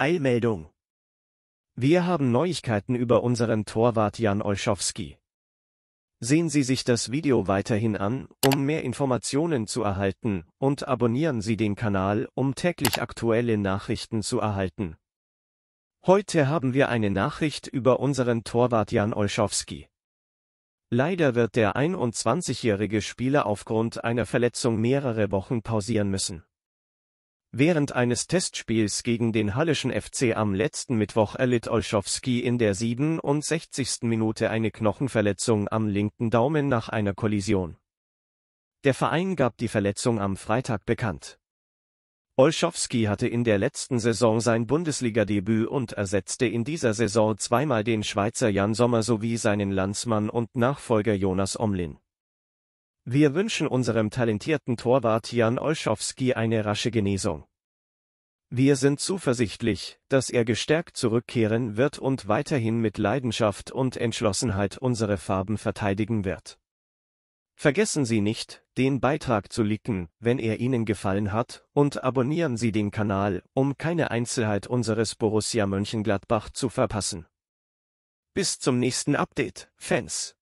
Eilmeldung. Wir haben Neuigkeiten über unseren Torwart Jan Olschowski. Sehen Sie sich das Video weiterhin an, um mehr Informationen zu erhalten, und abonnieren Sie den Kanal, um täglich aktuelle Nachrichten zu erhalten. Heute haben wir eine Nachricht über unseren Torwart Jan Olschowski. Leider wird der 21-jährige Spieler aufgrund einer Verletzung mehrere Wochen pausieren müssen. Während eines Testspiels gegen den Halleschen FC am letzten Mittwoch erlitt Olszowski in der 67. Minute eine Knochenverletzung am linken Daumen nach einer Kollision. Der Verein gab die Verletzung am Freitag bekannt. Olszowski hatte in der letzten Saison sein Bundesligadebüt und ersetzte in dieser Saison zweimal den Schweizer Jan Sommer sowie seinen Landsmann und Nachfolger Jonas Omlin. Wir wünschen unserem talentierten Torwart Jan Olschowski eine rasche Genesung. Wir sind zuversichtlich, dass er gestärkt zurückkehren wird und weiterhin mit Leidenschaft und Entschlossenheit unsere Farben verteidigen wird. Vergessen Sie nicht, den Beitrag zu liken, wenn er Ihnen gefallen hat, und abonnieren Sie den Kanal, um keine Einzelheit unseres Borussia Mönchengladbach zu verpassen. Bis zum nächsten Update, Fans.